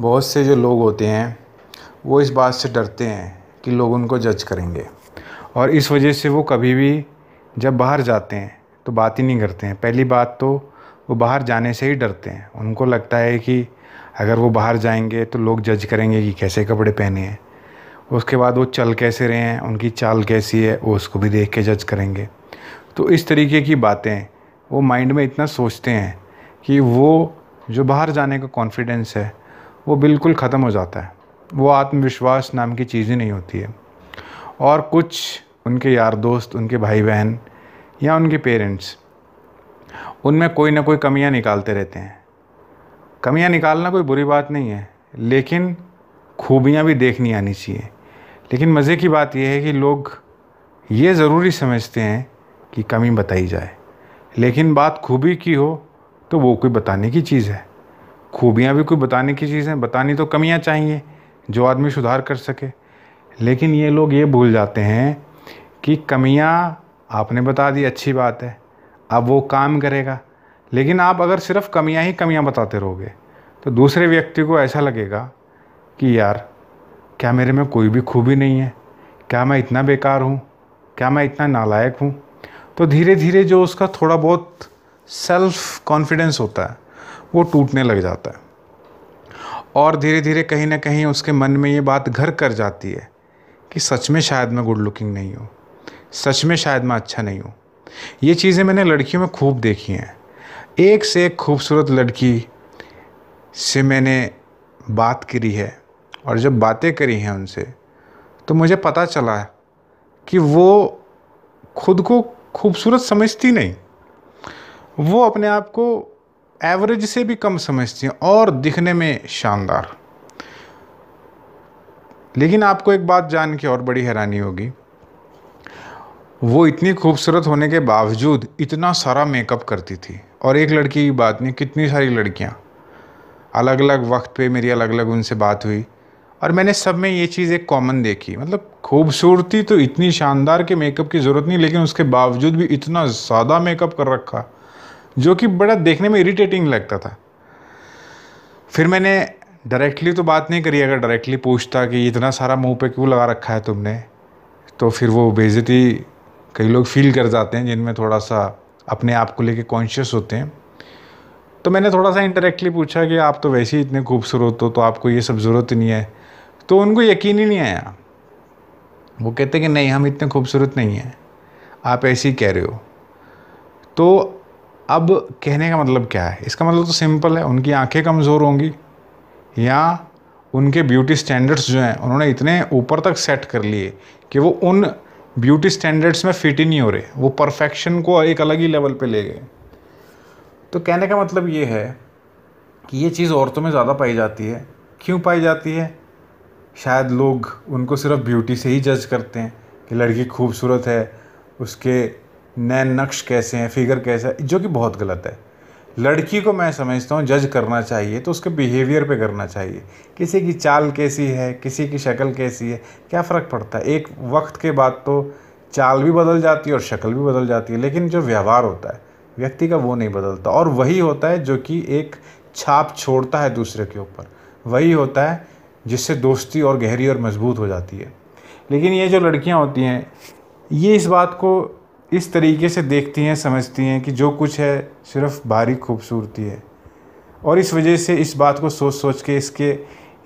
बहुत से जो लोग होते हैं वो इस बात से डरते हैं कि लोग उनको जज करेंगे और इस वजह से वो कभी भी जब बाहर जाते हैं तो बात ही नहीं करते हैं पहली बात तो वो बाहर जाने से ही डरते हैं उनको लगता है कि अगर वो बाहर जाएंगे तो लोग जज करेंगे कि कैसे कपड़े पहने हैं उसके बाद वो चल कैसे रहे हैं उनकी चाल कैसी है वो उसको भी देख के जज करेंगे तो इस तरीके की बातें वो माइंड में इतना सोचते हैं कि वो जो बाहर जाने का कॉन्फिडेंस है वो बिल्कुल ख़त्म हो जाता है वो आत्मविश्वास नाम की चीज़ ही नहीं होती है और कुछ उनके यार दोस्त उनके भाई बहन या उनके पेरेंट्स उनमें कोई ना कोई कमियां निकालते रहते हैं कमियां निकालना कोई बुरी बात नहीं है लेकिन खूबियां भी देखनी आनी चाहिए लेकिन मज़े की बात यह है कि लोग ये ज़रूरी समझते हैं कि कमी बताई जाए लेकिन बात खूबी की हो तो वो कोई बताने की चीज़ है खूबियाँ भी कोई बताने की चीज़ हैं बतानी तो कमियाँ चाहिए जो आदमी सुधार कर सके लेकिन ये लोग ये भूल जाते हैं कि कमियाँ आपने बता दी अच्छी बात है अब वो काम करेगा लेकिन आप अगर सिर्फ कमियाँ ही कमियाँ बताते रहोगे तो दूसरे व्यक्ति को ऐसा लगेगा कि यार क्या मेरे में कोई भी खूबी नहीं है क्या मैं इतना बेकार हूँ क्या मैं इतना नालायक हूँ तो धीरे धीरे जो उसका थोड़ा बहुत सेल्फ कॉन्फिडेंस होता है वो टूटने लग जाता है और धीरे धीरे कहीं ना कहीं उसके मन में ये बात घर कर जाती है कि सच में शायद मैं गुड लुकिंग नहीं हूँ सच में शायद मैं अच्छा नहीं हूँ ये चीज़ें मैंने लड़कियों में खूब देखी हैं एक से एक खूबसूरत लड़की से मैंने बात करी है और जब बातें करी हैं उनसे तो मुझे पता चला कि वो खुद को खूबसूरत समझती नहीं वो अपने आप को एवरेज से भी कम समझती हैं और दिखने में शानदार लेकिन आपको एक बात जान के और बड़ी हैरानी होगी वो इतनी खूबसूरत होने के बावजूद इतना सारा मेकअप करती थी और एक लड़की की बात नहीं कितनी सारी लड़कियाँ अलग अलग वक्त पे मेरी अलग अलग उनसे बात हुई और मैंने सब में ये चीज़ एक कॉमन देखी मतलब खूबसूरती तो इतनी शानदार के मेकअप की ज़रूरत नहीं लेकिन उसके बावजूद भी इतना ज़्यादा मेकअप कर रखा जो कि बड़ा देखने में इरिटेटिंग लगता था फिर मैंने डायरेक्टली तो बात नहीं करी अगर डायरेक्टली पूछता कि इतना सारा मुंह पे क्यों लगा रखा है तुमने तो फिर वो बेज़ती कई लोग फील कर जाते हैं जिनमें थोड़ा सा अपने आप को लेके कॉन्शियस होते हैं तो मैंने थोड़ा सा इंटरेक्टली पूछा कि आप तो वैसे ही इतने खूबसूरत हो तो आपको ये सब ज़रूरत नहीं है तो उनको यकीन ही नहीं आया वो कहते कि नहीं हम इतने खूबसूरत नहीं हैं आप ऐसे ही कह रहे हो तो अब कहने का मतलब क्या है इसका मतलब तो सिंपल है उनकी आंखें कमज़ोर होंगी या उनके ब्यूटी स्टैंडर्ड्स जो हैं उन्होंने इतने ऊपर तक सेट कर लिए कि वो उन ब्यूटी स्टैंडर्ड्स में फिट ही नहीं हो रहे वो परफेक्शन को एक अलग ही लेवल पे ले गए तो कहने का मतलब ये है कि ये चीज़ औरतों में ज़्यादा पाई जाती है क्यों पाई जाती है शायद लोग उनको सिर्फ ब्यूटी से ही जज करते हैं कि लड़की खूबसूरत है उसके नैन नक्श कैसे हैं फिगर कैसे है जो कि बहुत गलत है लड़की को मैं समझता हूँ जज करना चाहिए तो उसके बिहेवियर पे करना चाहिए किसी की चाल कैसी है किसी की शक्ल कैसी है क्या फ़र्क पड़ता है एक वक्त के बाद तो चाल भी बदल जाती है और शक्ल भी बदल जाती है लेकिन जो व्यवहार होता है व्यक्ति का वो नहीं बदलता और वही होता है जो कि एक छाप छोड़ता है दूसरे के ऊपर वही होता है जिससे दोस्ती और गहरी और मजबूत हो जाती है लेकिन ये जो लड़कियाँ होती हैं ये इस बात को इस तरीके से देखती हैं समझती हैं कि जो कुछ है सिर्फ बाहरी खूबसूरती है और इस वजह से इस बात को सोच सोच के इसके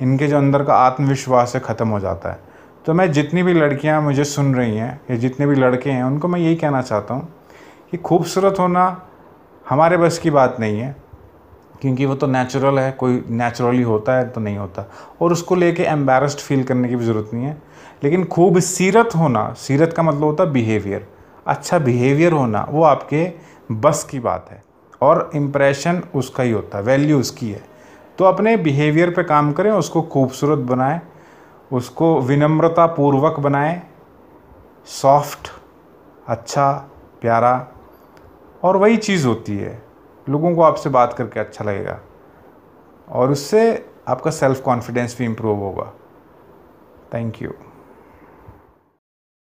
इनके जो अंदर का आत्मविश्वास है ख़त्म हो जाता है तो मैं जितनी भी लड़कियां मुझे सुन रही हैं या जितने भी लड़के हैं उनको मैं यही कहना चाहता हूँ कि खूबसूरत होना हमारे बस की बात नहीं है क्योंकि वो तो नेचुरल है कोई नेचुरली होता है तो नहीं होता और उसको लेके एम्बेरस्ड फील करने की भी ज़रूरत नहीं है लेकिन खूब सीरत होना सीरत का मतलब होता है बिहेवियर अच्छा बिहेवियर होना वो आपके बस की बात है और इम्प्रेशन उसका ही होता है वैल्यू उसकी है तो अपने बिहेवियर पे काम करें उसको खूबसूरत बनाएं उसको विनम्रता पूर्वक बनाएं सॉफ्ट अच्छा प्यारा और वही चीज़ होती है लोगों को आपसे बात करके अच्छा लगेगा और उससे आपका सेल्फ़ कॉन्फिडेंस भी इम्प्रूव होगा थैंक यू